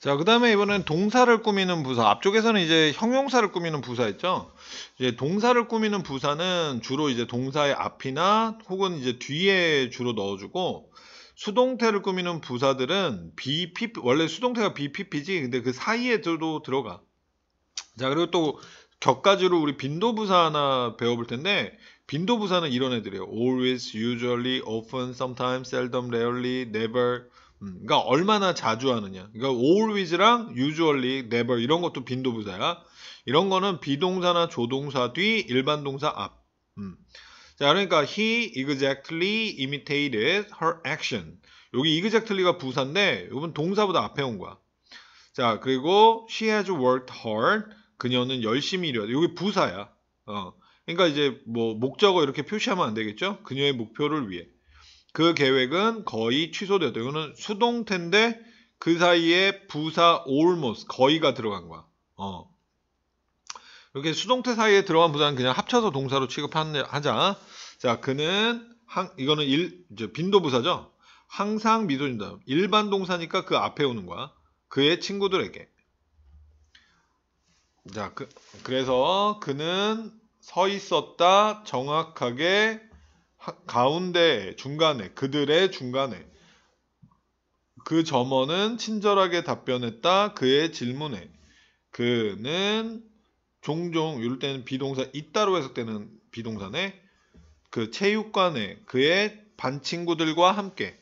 자, 그 다음에 이번엔 동사를 꾸미는 부사. 앞쪽에서는 이제 형용사를 꾸미는 부사 있죠? 이제 동사를 꾸미는 부사는 주로 이제 동사의 앞이나 혹은 이제 뒤에 주로 넣어주고, 수동태를 꾸미는 부사들은 BPP, 원래 수동태가 BPP지, 근데 그 사이에 들도 들어가. 자, 그리고 또 격가지로 우리 빈도부사 하나 배워볼 텐데, 빈도부사는 이런 애들이에요. always, usually, often, sometimes, seldom, rarely, never, 음, 그러니까 얼마나 자주 하느냐. 그러니까 always랑 usually, never 이런 것도 빈도부사야. 이런 거는 비동사나 조동사 뒤 일반 동사 앞. 음. 자, 그러니까 he exactly imitated her action. 여기 exactly가 부사인데 이건 동사보다 앞에 온 거야. 자, 그리고 she has worked hard. 그녀는 열심히 일해 여기 부사야. 어. 그러니까 이제 뭐 목적어 이렇게 표시하면 안 되겠죠? 그녀의 목표를 위해. 그 계획은 거의 취소되었다. 이거는 수동태인데 그 사이에 부사 almost 거의가 들어간 거야. 어. 이렇게 수동태 사이에 들어간 부사는 그냥 합쳐서 동사로 취급하자. 자, 그는 항, 이거는 일, 이제 빈도 부사죠. 항상 미소진다. 일반 동사니까 그 앞에 오는 거야. 그의 친구들에게. 자, 그, 그래서 그는 서 있었다. 정확하게 가운데 중간에 그들의 중간에 그 점원은 친절하게 답변했다 그의 질문에 그는 종종 이럴 때는 비동사 있다로 해석되는 비동사네 그 체육관에 그의 반 친구들과 함께